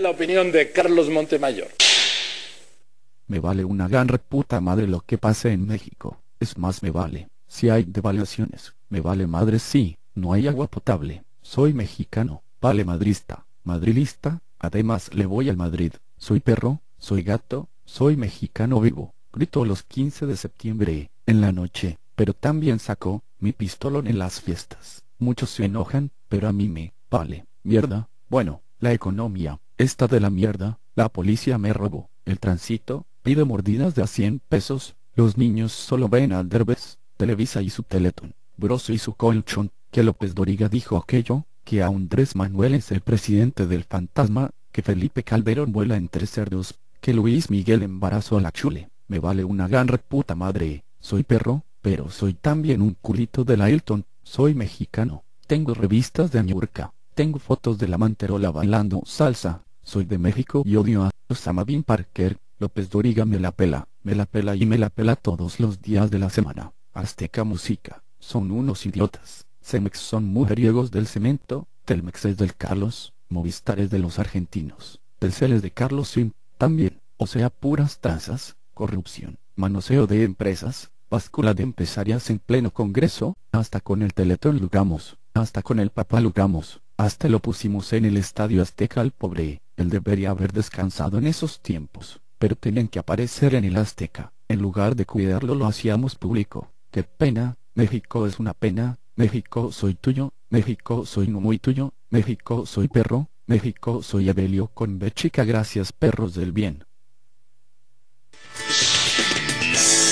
La opinión de Carlos Montemayor. Me vale una gran reputa madre lo que pase en México. Es más, me vale. Si hay devaluaciones, me vale madre si no hay agua potable. Soy mexicano, vale madrista, madrilista, además le voy al Madrid. Soy perro, soy gato, soy mexicano vivo. Grito los 15 de septiembre, en la noche, pero también saco mi pistolón en las fiestas. Muchos se enojan, pero a mí me vale. Mierda, bueno, la economía, esta de la mierda, la policía me robó, el tránsito, pide mordidas de a 100 pesos, los niños solo ven a Derbez, Televisa y su Teletón, Broso y su colchón, que López Doriga dijo aquello, que a Andrés Manuel es el presidente del fantasma, que Felipe Calderón vuela entre cerdos, que Luis Miguel embarazó a la chule, me vale una gran reputa madre, soy perro, pero soy también un culito de la Hilton, soy mexicano, tengo revistas de añurca... tengo fotos de la manterola bailando salsa, soy de México y odio a Osama Bin Parker, López Doriga me la pela, me la pela y me la pela todos los días de la semana. Azteca Música, son unos idiotas. Cemex son mujeriegos del cemento, Telmex es del Carlos, Movistar es de los argentinos, Telcel es de Carlos Sim, también, o sea puras trazas, corrupción, manoseo de empresas, báscula de empresarias en pleno congreso, hasta con el teletón Lugamos, hasta con el papá Lugamos, hasta lo pusimos en el estadio azteca al pobre. Él debería haber descansado en esos tiempos, pero tenían que aparecer en el Azteca. En lugar de cuidarlo lo hacíamos público. Qué pena, México es una pena, México soy tuyo, México soy no muy tuyo, México soy perro, México soy Abelio con bechica gracias perros del bien.